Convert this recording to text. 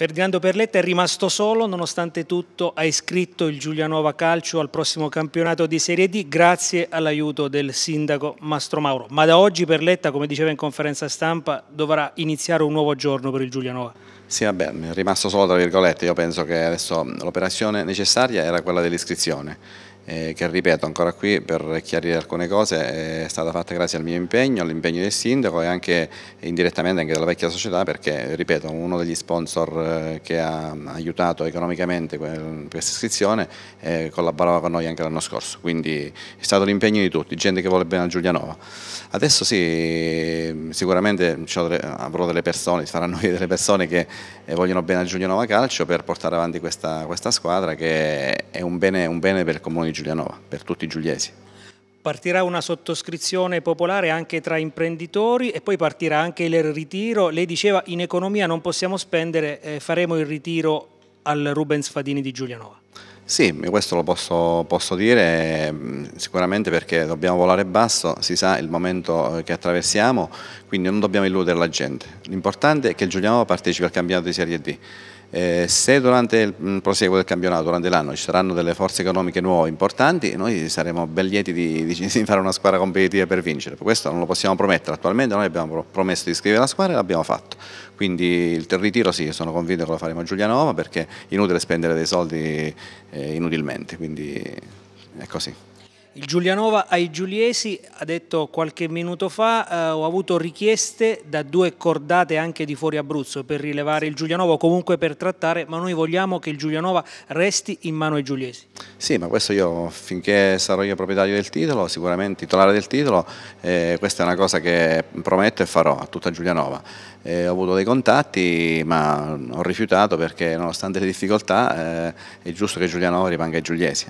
Ferdinando Perletta è rimasto solo, nonostante tutto ha iscritto il Giulianova Calcio al prossimo campionato di Serie D grazie all'aiuto del sindaco Mastro Mauro. Ma da oggi Perletta, come diceva in conferenza stampa, dovrà iniziare un nuovo giorno per il Giulianova. Sì, vabbè, è rimasto solo tra virgolette, io penso che adesso l'operazione necessaria era quella dell'iscrizione, eh, che ripeto ancora qui per chiarire alcune cose è stata fatta grazie al mio impegno, all'impegno del sindaco e anche indirettamente anche della vecchia società perché, ripeto, uno degli sponsor eh, che ha aiutato economicamente questa iscrizione eh, collaborava con noi anche l'anno scorso, quindi è stato l'impegno di tutti, gente che vuole bene a Giulianova. Adesso sì, sicuramente avrò delle persone, si faranno vedere delle persone che e vogliono bene a Giulianova Calcio per portare avanti questa, questa squadra che è un bene, un bene per il comune di Giulianova, per tutti i giuliesi. Partirà una sottoscrizione popolare anche tra imprenditori e poi partirà anche il ritiro. Lei diceva in economia non possiamo spendere, eh, faremo il ritiro al Rubens Fadini di Giulianova. Sì, questo lo posso, posso, dire mm, sicuramente perché dobbiamo volare basso, si sa il momento eh, che attraversiamo, quindi non dobbiamo illudere la gente. L'importante è che Giuliano partecipi al campionato di Serie D. Eh, se durante il mm, proseguo del campionato, durante l'anno, ci saranno delle forze economiche nuove importanti, noi saremo ben lieti di, di, fare una squadra competitiva per vincere. Questo non lo possiamo promettere attualmente, noi abbiamo promesso di iscrivere la squadra e l'abbiamo fatto. Quindi il ritiro sì, sono convinto che lo faremo a Giulianova perché è inutile spendere dei soldi eh, inutilmente, quindi è così. Il Giulianova ai Giuliesi ha detto qualche minuto fa eh, ho avuto richieste da due cordate anche di fuori Abruzzo per rilevare il Giulianova o comunque per trattare, ma noi vogliamo che il Giulianova resti in mano ai Giuliesi. Sì, ma questo io finché sarò io proprietario del titolo, sicuramente titolare del titolo, eh, questa è una cosa che prometto e farò a tutta Giulianova. Eh, ho avuto dei contatti ma ho rifiutato perché nonostante le difficoltà eh, è giusto che Giulianova rimanga ai Giuliesi.